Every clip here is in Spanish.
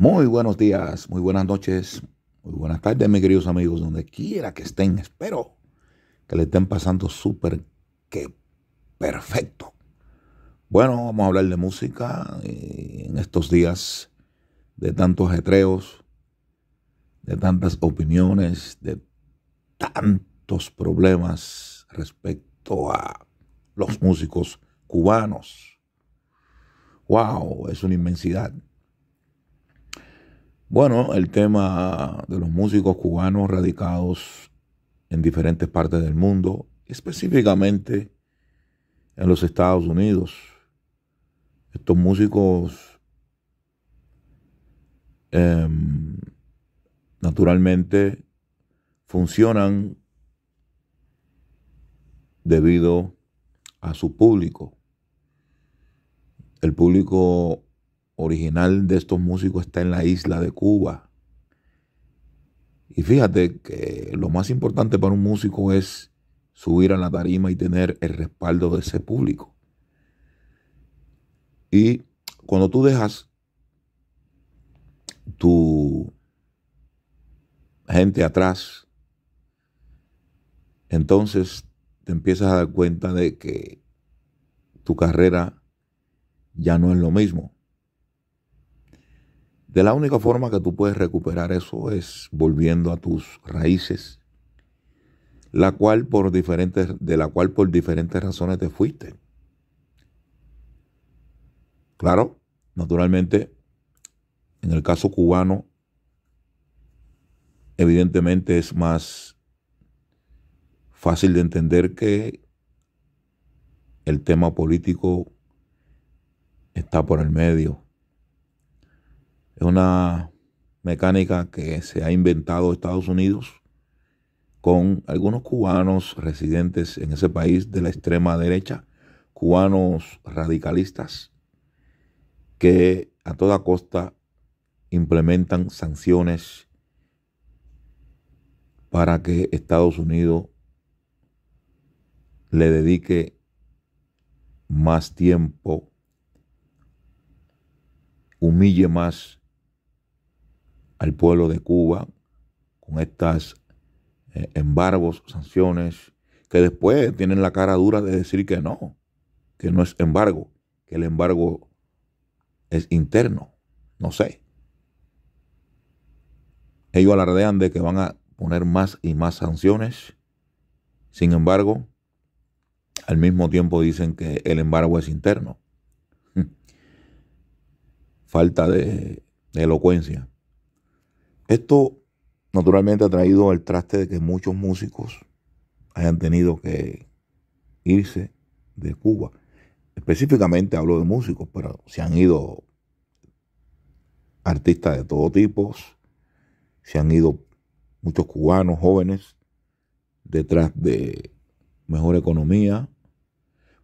Muy buenos días, muy buenas noches, muy buenas tardes, mis queridos amigos, donde quiera que estén. Espero que le estén pasando súper que perfecto. Bueno, vamos a hablar de música eh, en estos días de tantos ajetreos, de tantas opiniones, de tantos problemas respecto a los músicos cubanos. ¡Wow! Es una inmensidad. Bueno, el tema de los músicos cubanos radicados en diferentes partes del mundo, específicamente en los Estados Unidos. Estos músicos, em, naturalmente, funcionan debido a su público. El público original de estos músicos está en la isla de Cuba. Y fíjate que lo más importante para un músico es subir a la tarima y tener el respaldo de ese público. Y cuando tú dejas tu gente atrás, entonces te empiezas a dar cuenta de que tu carrera ya no es lo mismo. De la única forma que tú puedes recuperar eso es volviendo a tus raíces, la cual por diferentes, de la cual por diferentes razones te fuiste. Claro, naturalmente, en el caso cubano, evidentemente es más fácil de entender que el tema político está por el medio. Es una mecánica que se ha inventado Estados Unidos con algunos cubanos residentes en ese país de la extrema derecha, cubanos radicalistas, que a toda costa implementan sanciones para que Estados Unidos le dedique más tiempo, humille más al pueblo de Cuba con estas eh, embargos, sanciones, que después tienen la cara dura de decir que no, que no es embargo, que el embargo es interno, no sé. Ellos alardean de que van a poner más y más sanciones, sin embargo, al mismo tiempo dicen que el embargo es interno. Falta de elocuencia. Esto naturalmente ha traído el traste de que muchos músicos hayan tenido que irse de Cuba. Específicamente hablo de músicos, pero se han ido artistas de todo tipo, se han ido muchos cubanos jóvenes detrás de mejor economía,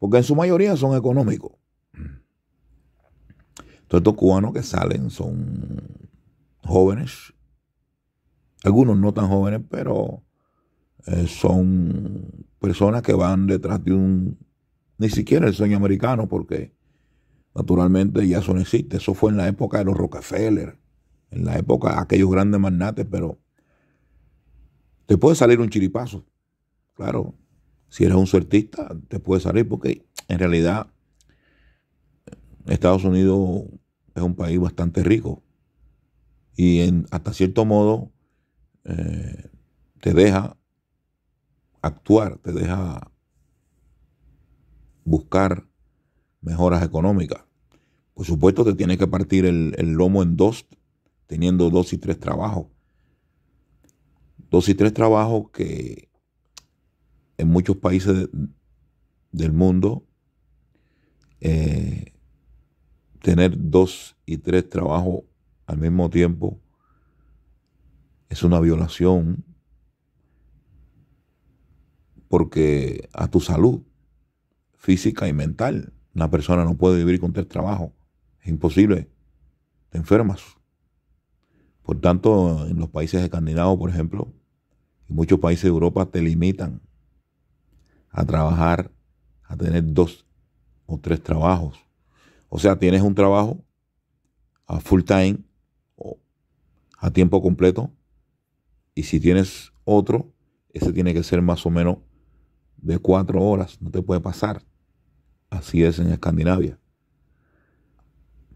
porque en su mayoría son económicos. Todos estos cubanos que salen son jóvenes algunos no tan jóvenes, pero eh, son personas que van detrás de un, ni siquiera el sueño americano, porque naturalmente ya eso no existe. Eso fue en la época de los Rockefeller, en la época de aquellos grandes magnates, pero te puede salir un chiripazo. Claro, si eres un suertista, te puede salir, porque en realidad Estados Unidos es un país bastante rico. Y en, hasta cierto modo, eh, te deja actuar, te deja buscar mejoras económicas. Por supuesto, te tienes que partir el, lomo en dos, teniendo dos y tres trabajos. Dos y tres trabajos que en muchos países del mundo, eh, tener dos y tres trabajos al mismo tiempo es una violación porque a tu salud física y mental, una persona no puede vivir con tres trabajos, es imposible, te enfermas. Por tanto, en los países escandinavos, por ejemplo, y muchos países de Europa te limitan a trabajar, a tener dos o tres trabajos. O sea, tienes un trabajo a full time o a tiempo completo y si tienes otro, ese tiene que ser más o menos de cuatro horas, no te puede pasar. Así es en Escandinavia.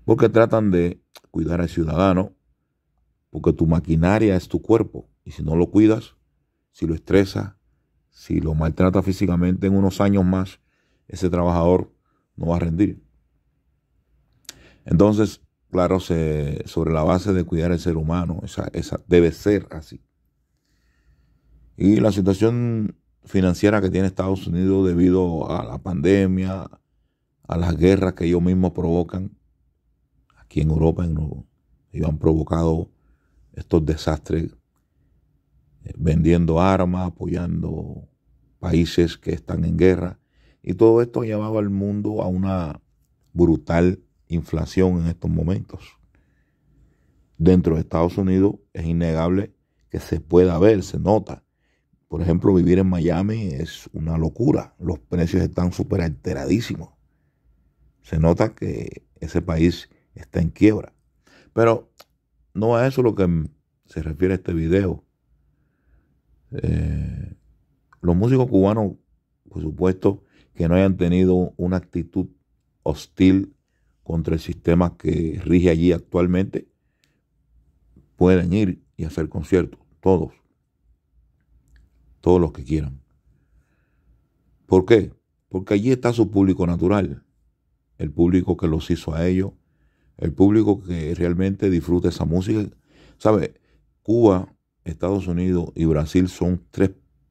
Porque tratan de cuidar al ciudadano, porque tu maquinaria es tu cuerpo. Y si no lo cuidas, si lo estresas, si lo maltratas físicamente en unos años más, ese trabajador no va a rendir. Entonces, claro, sobre la base de cuidar al ser humano, debe ser así. Y la situación financiera que tiene Estados Unidos debido a la pandemia, a las guerras que ellos mismos provocan, aquí en Europa, ellos han provocado estos desastres eh, vendiendo armas, apoyando países que están en guerra. Y todo esto ha llevado al mundo a una brutal inflación en estos momentos. Dentro de Estados Unidos es innegable que se pueda ver, se nota por ejemplo, vivir en Miami es una locura. Los precios están súper alteradísimos. Se nota que ese país está en quiebra. Pero no a eso lo que se refiere este video. Eh, los músicos cubanos, por supuesto, que no hayan tenido una actitud hostil contra el sistema que rige allí actualmente, pueden ir y hacer conciertos, todos todos los que quieran. ¿Por qué? Porque allí está su público natural, el público que los hizo a ellos, el público que realmente disfruta esa música. ¿Sabe? Cuba, Estados Unidos y Brasil son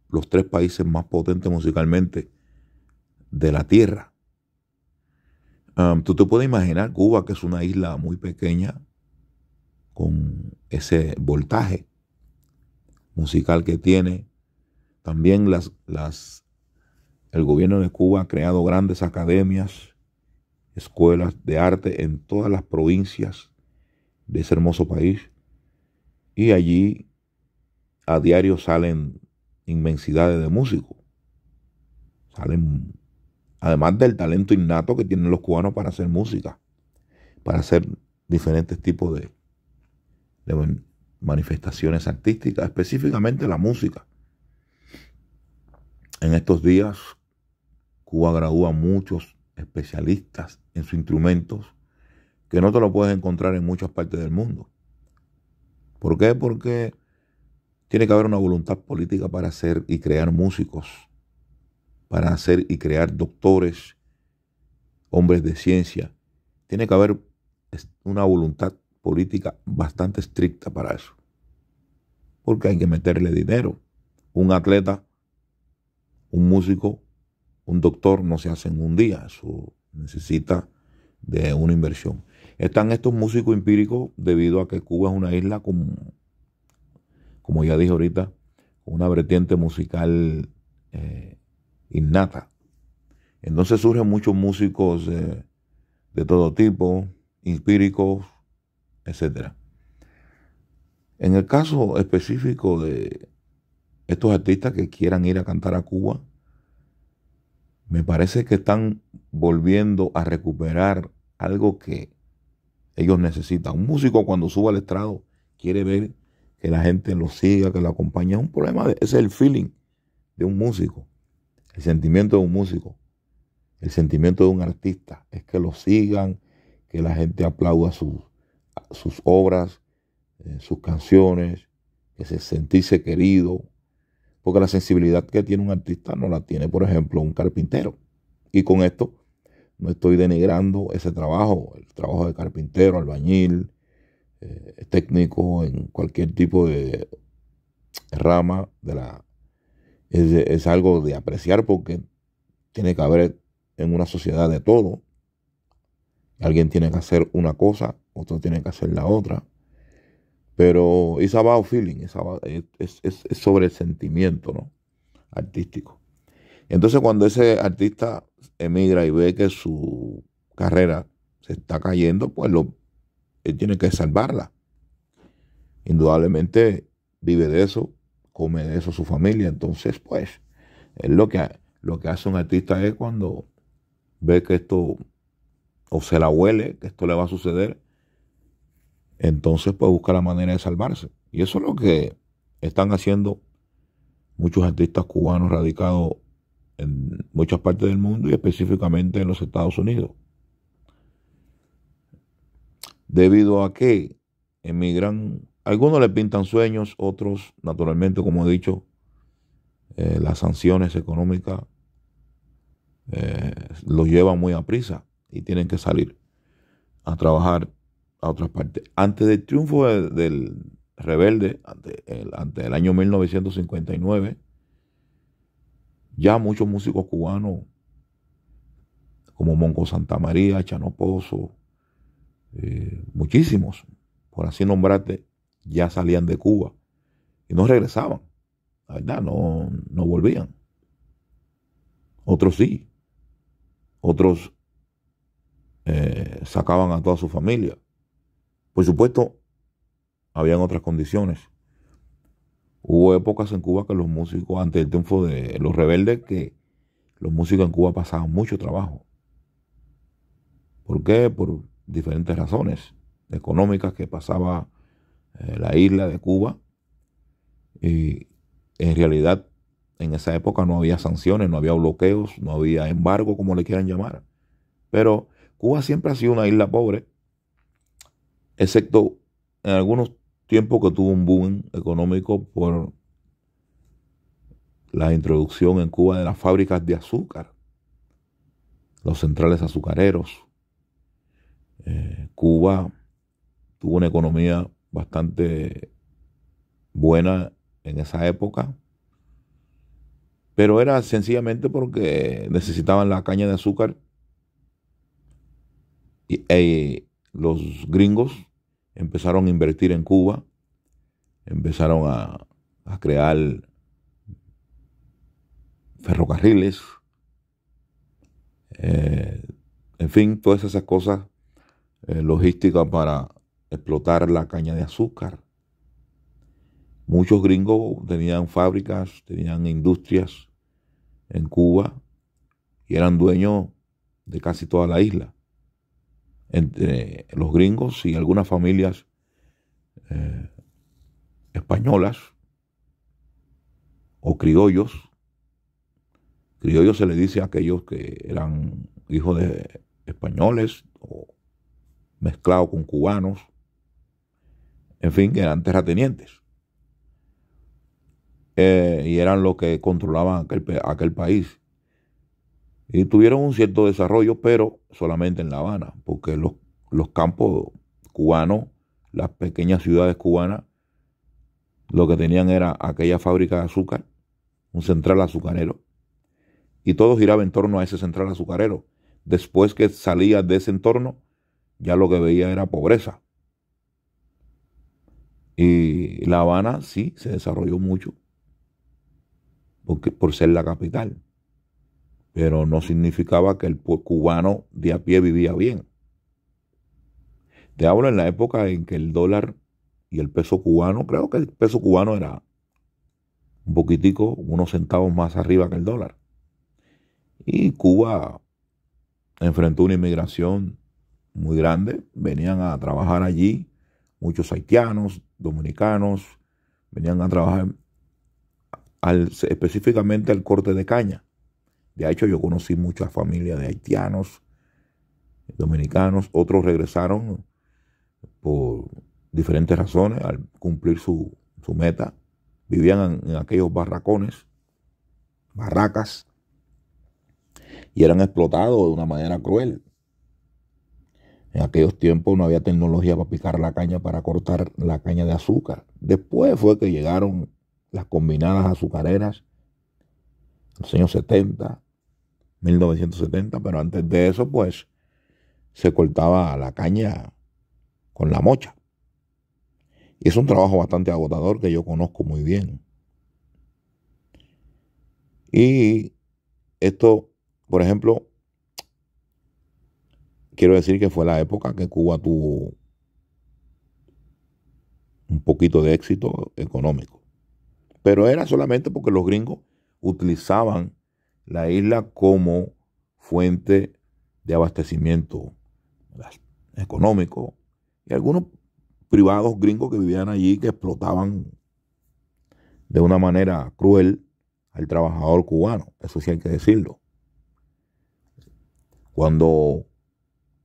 los tres países más potentes musicalmente de la Tierra. Tú te puedes imaginar Cuba, que es una isla muy pequeña, con ese voltaje musical que tiene, también el gobierno de Cuba ha creado grandes academias, escuelas de arte en todas las provincias de ese hermoso país. Y allí a diario salen inmensidades de músicos. Salen, además del talento innato que tienen los cubanos para hacer música, para hacer diferentes tipos de manifestaciones artísticas, específicamente la música. En estos días, Cuba gradúa muchos especialistas en sus instrumentos que no te lo puedes encontrar en muchas partes del mundo. ¿Por qué? Porque tiene que haber una voluntad política para hacer y crear músicos, para hacer y crear doctores, hombres de ciencia. Tiene que haber una voluntad política bastante estricta para eso. Porque hay que meterle dinero. Un atleta un músico, un doctor, no se hace en un día, eso necesita de una inversión. Están estos músicos empíricos debido a que Cuba es una isla con, como ya dije ahorita, una vertiente musical eh, innata. Entonces surgen muchos músicos eh, de todo tipo, empíricos, etc. En el caso específico de estos artistas que quieran ir a cantar a Cuba, me parece que están volviendo a recuperar algo que ellos necesitan. Un músico cuando sube al estrado quiere ver que la gente lo siga, que lo acompañe. Es un problema, ese es el feeling de un músico, el sentimiento de un músico, el sentimiento de un artista. Es que lo sigan, que la gente aplauda sus, obras, eh, sus canciones, que se sentirse querido, porque la sensibilidad que tiene un artista no la tiene, por ejemplo, un carpintero. Y con esto no estoy denigrando ese trabajo, el trabajo de carpintero, albañil, eh, técnico, en cualquier tipo de rama de la... es algo de apreciar porque tiene que haber en una sociedad de todo. Alguien tiene que hacer una cosa, otro tiene que hacer la otra. Pero it's about feeling, es, sobre el sentimiento ¿no? artístico. Entonces cuando ese artista emigra y ve que su carrera se está cayendo, pues lo, él tiene que salvarla. Indudablemente vive de eso, come de eso su familia. Entonces, pues, es lo que, lo que hace un artista es cuando ve que esto o se la huele, que esto le va a suceder, entonces puede buscar la manera de salvarse. Y eso es lo que están haciendo muchos artistas cubanos radicados en muchas partes del mundo y específicamente en los Estados Unidos. Debido a que emigran, algunos le pintan sueños, otros naturalmente, como he dicho, eh, las sanciones económicas eh, los llevan muy a prisa y tienen que salir a trabajar otras partes. Antes del triunfo del, rebelde, ante el, año 1959, ya muchos músicos cubanos, como Monco Santa María, Chano eh, muchísimos, por así nombrarte, ya salían de Cuba y no regresaban. La verdad, no, volvían. Otros sí. Otros eh, sacaban a toda su familia. Por supuesto, habían otras condiciones. Hubo épocas en Cuba que los músicos, ante el triunfo de los rebeldes, que los músicos en Cuba pasaban mucho trabajo. ¿Por qué? Por diferentes razones económicas que pasaba eh, la isla de Cuba. Y en realidad, en esa época no había sanciones, no había bloqueos, no había embargo, como le quieran llamar. Pero Cuba siempre ha sido una isla pobre excepto en algunos tiempos que tuvo un boom económico por la introducción en Cuba de las fábricas de azúcar, los centrales azucareros. Eh, Cuba tuvo una economía bastante buena en esa época, pero era sencillamente porque necesitaban la caña de azúcar y, e, los gringos empezaron a invertir en Cuba, empezaron a, crear ferrocarriles, eh, en fin, todas esas cosas eh, logísticas para explotar la caña de azúcar. Muchos gringos tenían fábricas, tenían industrias en Cuba y eran dueños de casi toda la isla entre los gringos y algunas familias eh, españolas o criollos. Criollos se le dice a aquellos que eran hijos de españoles o mezclados con cubanos, en fin, que eran terratenientes. Eh, y eran los que controlaban aquel país. Y tuvieron un cierto desarrollo, pero solamente en La Habana, porque los, campos cubanos, las pequeñas ciudades cubanas, lo que tenían era aquella fábrica de azúcar, un central azucarero, y todo giraba en torno a ese central azucarero. Después que salía de ese entorno, ya lo que veía era pobreza. Y La Habana sí se desarrolló mucho, porque, por ser la capital pero no significaba que el cubano de a pie vivía bien. Te hablo en la época en que el dólar y el peso cubano, creo que el peso cubano era un poquitico, unos centavos más arriba que el dólar. Y Cuba enfrentó una inmigración muy grande, venían a trabajar allí muchos haitianos, dominicanos, venían a trabajar específicamente al corte de caña. De hecho, yo conocí muchas familias de haitianos, dominicanos, otros regresaron por diferentes razones al cumplir su, meta. Vivían en, aquellos barracones, barracas, y eran explotados de una manera cruel. En aquellos tiempos no había tecnología para picar la caña, para cortar la caña de azúcar. Después fue que llegaron las combinadas azucareras, en los años 70, 1970, pero antes de eso, pues, se cortaba la caña con la mocha. Y es un trabajo bastante agotador que yo conozco muy bien. Y esto, por ejemplo, quiero decir que fue la época que Cuba tuvo un poquito de éxito económico. Pero era solamente porque los gringos utilizaban la isla como fuente de abastecimiento económico y algunos privados gringos que vivían allí que explotaban de una manera cruel al trabajador cubano, eso sí hay que decirlo. Cuando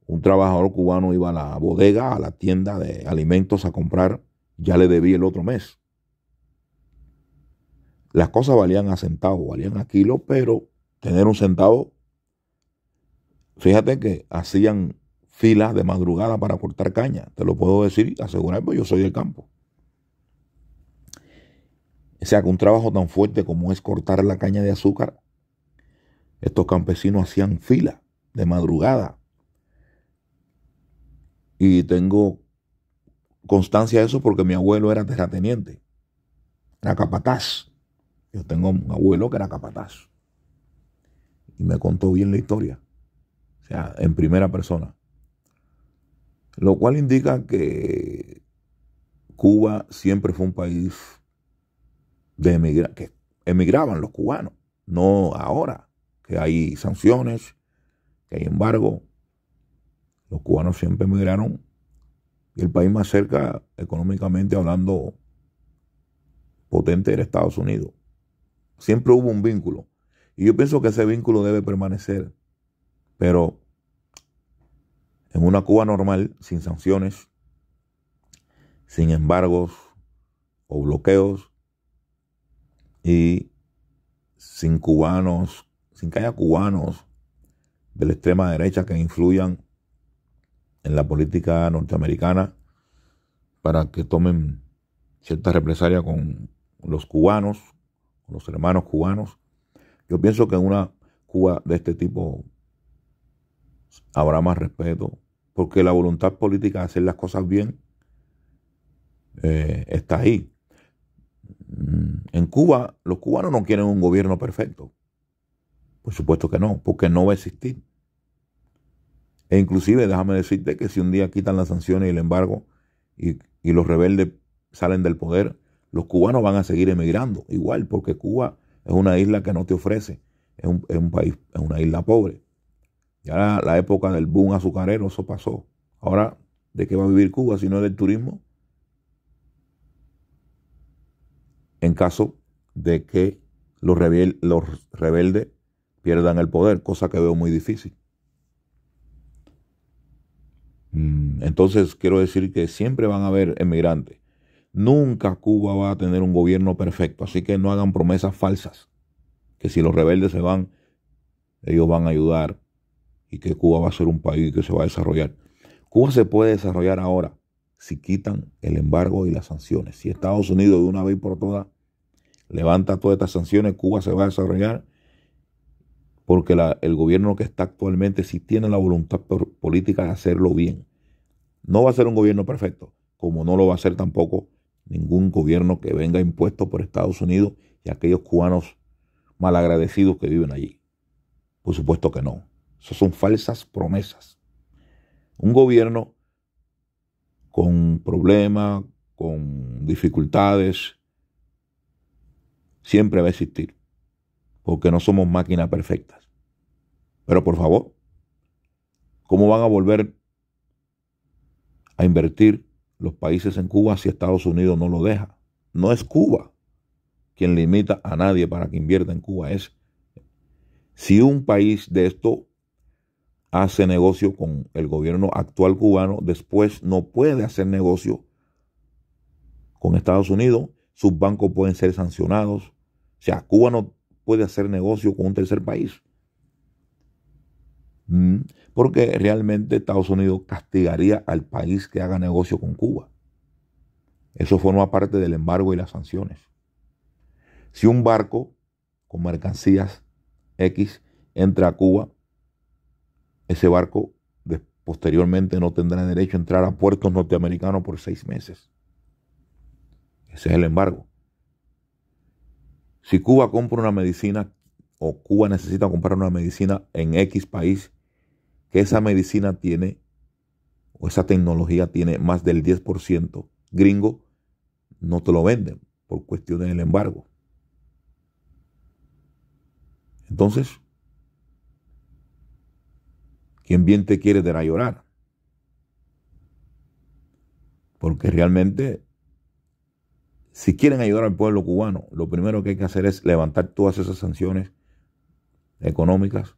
un trabajador cubano iba a la bodega, a la tienda de alimentos a comprar, ya le debía el otro mes. Las cosas valían a centavos, valían a kilo, pero tener un centavo. Fíjate que hacían filas de madrugada para cortar caña. Te lo puedo decir, asegurar, pues yo soy del campo. O sea, que un trabajo tan fuerte como es cortar la caña de azúcar, estos campesinos hacían fila de madrugada. Y tengo constancia de eso porque mi abuelo era terrateniente, era capataz. Yo tengo un abuelo que era capataz y me contó bien la historia, o sea, en primera persona. Lo cual indica que Cuba siempre fue un país de que emigraban los cubanos, no ahora, que hay sanciones, que hay embargo. Los cubanos siempre emigraron y el país más cerca, económicamente hablando, potente era Estados Unidos. Siempre hubo un vínculo. Y yo pienso que ese vínculo debe permanecer, pero en una Cuba normal, sin sanciones, sin embargos o bloqueos, y sin cubanos, sin que haya cubanos de la extrema derecha que influyan en la política norteamericana para que tomen cierta represalia con los cubanos, con los hermanos cubanos, yo pienso que en una Cuba de este tipo habrá más respeto, porque la voluntad política de hacer las cosas bien eh, está ahí. Mm, en Cuba, los cubanos no quieren un gobierno perfecto. Por supuesto que no, porque no va a existir. E inclusive déjame decirte que si un día quitan las sanciones y el embargo y los rebeldes salen del poder, los cubanos van a seguir emigrando, igual, porque Cuba es una isla que no te ofrece, es un, país, es una isla pobre. Ya la, época del boom azucarero, eso pasó. Ahora, ¿de qué va a vivir Cuba si no es del turismo? En caso de que los, los rebeldes pierdan el poder, cosa que veo muy difícil. Mm, entonces, quiero decir que siempre van a haber emigrantes. Nunca Cuba va a tener un gobierno perfecto, así que no hagan promesas falsas, que si los rebeldes se van, ellos van a ayudar y que Cuba va a ser un país que se va a desarrollar. Cuba se puede desarrollar ahora si quitan el embargo y las sanciones. Si Estados Unidos de una vez por todas levanta todas estas sanciones, Cuba se va a desarrollar porque el gobierno que está actualmente si tiene la voluntad política de hacerlo bien. No va a ser un gobierno perfecto, como no lo va a ser tampoco ningún gobierno que venga impuesto por Estados Unidos y aquellos cubanos malagradecidos que viven allí. Por supuesto que no. Esas son falsas promesas. Un gobierno con problemas, con dificultades, siempre va a existir, porque no somos máquinas perfectas. Pero por favor, ¿cómo van a volver a invertir los países en Cuba si Estados Unidos no lo deja. No es Cuba quien limita a nadie para que invierta en Cuba. Es si un país de esto hace negocio con el gobierno actual cubano, después no puede hacer negocio con Estados Unidos, sus bancos pueden ser sancionados. O sea, Cuba no puede hacer negocio con un tercer país. Mm porque realmente Estados Unidos castigaría al país que haga negocio con Cuba. Eso forma parte del embargo y las sanciones. Si un barco con mercancías X entra a Cuba, ese barco posteriormente no tendrá derecho a entrar a puertos norteamericanos por seis meses. Ese es el embargo. Si Cuba compra una medicina o Cuba necesita comprar una medicina en X país, que esa medicina tiene, o esa tecnología tiene más del 10% gringo, no te lo venden por cuestiones del embargo. Entonces, quien bien te quiere te llorar. Porque realmente, si quieren ayudar al pueblo cubano, lo primero que hay que hacer es levantar todas esas sanciones económicas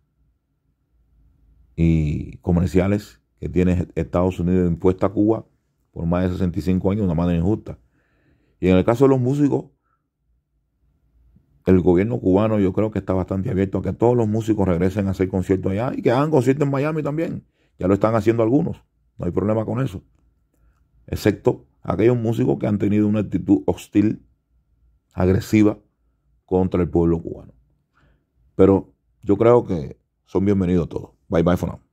comerciales que tiene Estados Unidos impuesta a Cuba por más de 65 años, una manera injusta. Y en el caso de los músicos, el gobierno cubano yo creo que está bastante abierto a que todos los músicos regresen a hacer conciertos allá y que hagan conciertos en Miami también. Ya lo están haciendo algunos, no hay problema con eso. Excepto aquellos músicos que han tenido una actitud hostil, agresiva contra el pueblo cubano. Pero yo creo que son bienvenidos todos. Bye bye for now.